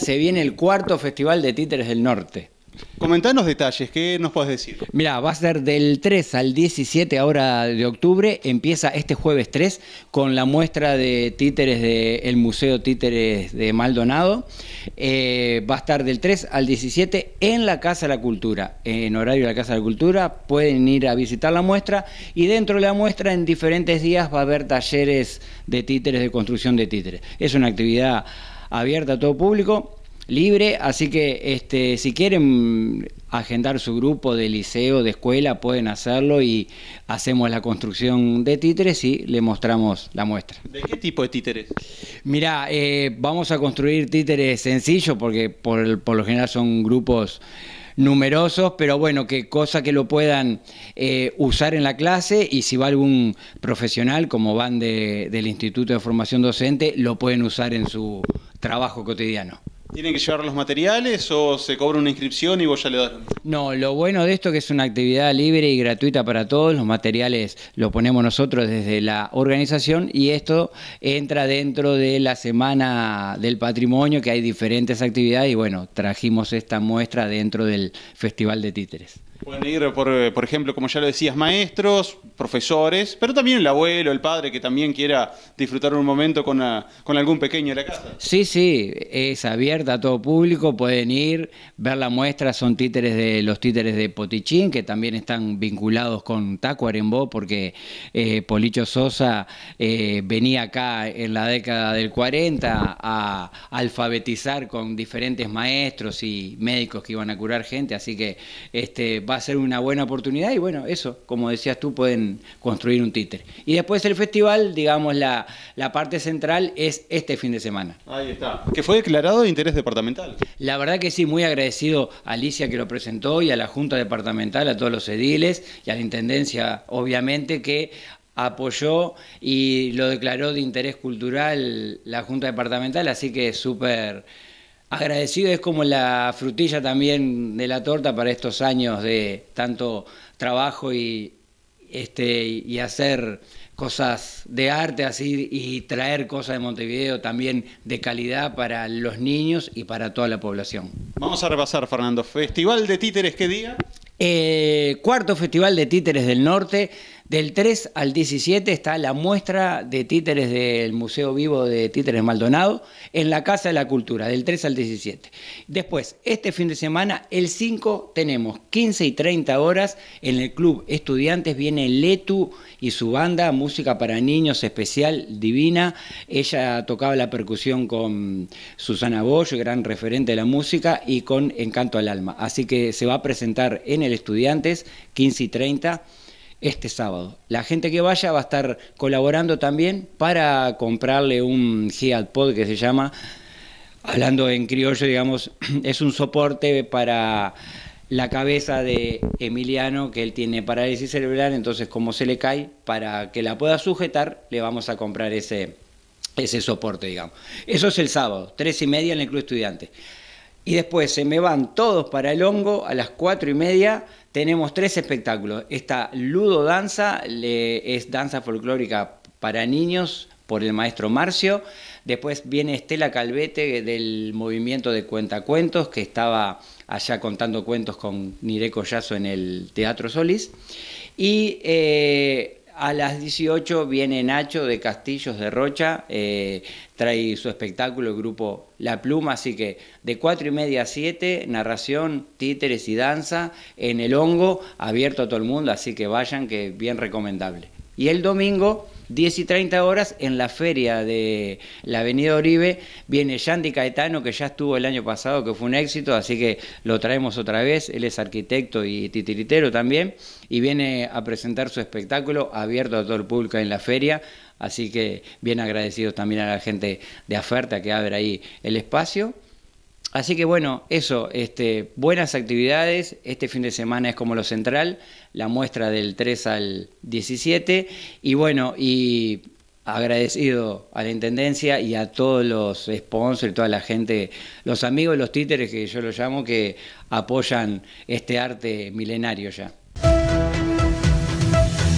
se viene el cuarto Festival de Títeres del Norte. Comentanos detalles, ¿qué nos puedes decir? Mira, va a ser del 3 al 17 ahora de octubre, empieza este jueves 3 con la muestra de títeres del Museo Títeres de Maldonado. Eh, va a estar del 3 al 17 en la Casa de la Cultura, en horario de la Casa de la Cultura, pueden ir a visitar la muestra y dentro de la muestra en diferentes días va a haber talleres de títeres, de construcción de títeres. Es una actividad abierta a todo público, libre, así que este, si quieren agendar su grupo de liceo, de escuela, pueden hacerlo y hacemos la construcción de títeres y le mostramos la muestra. ¿De qué tipo de títeres? Mirá, eh, vamos a construir títeres sencillos porque por, por lo general son grupos numerosos, pero bueno, que cosa que lo puedan eh, usar en la clase y si va algún profesional, como van de, del Instituto de Formación Docente, lo pueden usar en su trabajo cotidiano. ¿Tienen que llevar los materiales o se cobra una inscripción y vos ya le das? No, lo bueno de esto es que es una actividad libre y gratuita para todos, los materiales los ponemos nosotros desde la organización y esto entra dentro de la Semana del Patrimonio, que hay diferentes actividades y bueno, trajimos esta muestra dentro del Festival de Títeres. Pueden ir, por, por ejemplo, como ya lo decías, maestros, profesores, pero también el abuelo, el padre que también quiera disfrutar un momento ah, con, algún pequeño de la casa. Sí, sí, es abierta a todo público, pueden ir, ver la muestra, son títeres de los títeres de Potichín, que también están vinculados con Tacuarembó, porque eh, Policho Sosa eh, venía acá en la década del 40 a alfabetizar con diferentes maestros y médicos que iban a curar gente, así que este, va a ser una buena oportunidad y bueno, eso, como decías tú, pueden construir un títer. Y después el festival, digamos, la, parte central es este fin de semana. Ahí está. Que fue declarado de interés departamental. La verdad que sí, muy agradecido a Alicia que lo presentó y a la Junta Departamental, a todos los ediles y a la Intendencia, obviamente, que apoyó y lo declaró de interés cultural la Junta Departamental, así que súper agradecido, es como la frutilla también de la torta para estos años de tanto trabajo y, este, y hacer cosas de arte así y traer cosas de Montevideo también de calidad para los niños y para toda la población. Vamos a repasar, Fernando. Festival de Títeres, ¿qué día? Eh, cuarto Festival de Títeres del Norte. Del 3 al 17 está la muestra de títeres del Museo Vivo de Títeres Maldonado en la Casa de la Cultura, del 3 al 17. Después, este fin de semana, el 5, tenemos 15 y 30 horas en el Club Estudiantes. Viene Letu y su banda, música para niños especial, divina. Ella tocaba la percusión con Susana boy gran referente de la música, y con Encanto al Alma. Así que se va a presentar en el Estudiantes, 15 y 30 este sábado. La gente que vaya va a estar colaborando también para comprarle un head Pod que se llama, hablando en criollo, digamos, es un soporte para la cabeza de Emiliano, que él tiene parálisis cerebral, entonces como se le cae, para que la pueda sujetar, le vamos a comprar ese, ese soporte, digamos. Eso es el sábado, tres y media en el Club Estudiante. Y después se me van todos para el hongo a las cuatro y media. Tenemos tres espectáculos. Esta Ludo Danza es danza folclórica para niños por el maestro Marcio. Después viene Estela Calvete del movimiento de Cuentacuentos, que estaba allá contando cuentos con Nire Collazo en el Teatro Solís. Y eh, a las 18 viene Nacho de Castillos de Rocha, eh, trae su espectáculo, el grupo La Pluma, así que de 4 y media a 7, narración, títeres y danza en el hongo, abierto a todo el mundo, así que vayan, que bien recomendable. Y el domingo, 10 y 30 horas, en la feria de la Avenida Oribe, viene Yandy Caetano, que ya estuvo el año pasado, que fue un éxito, así que lo traemos otra vez. Él es arquitecto y titiritero también, y viene a presentar su espectáculo abierto a todo el público en la feria. Así que bien agradecidos también a la gente de oferta que abre ahí el espacio. Así que bueno, eso, este, buenas actividades. Este fin de semana es como lo central, la muestra del 3 al 17. Y bueno, y agradecido a la Intendencia y a todos los sponsors, toda la gente, los amigos, los títeres que yo los llamo, que apoyan este arte milenario ya.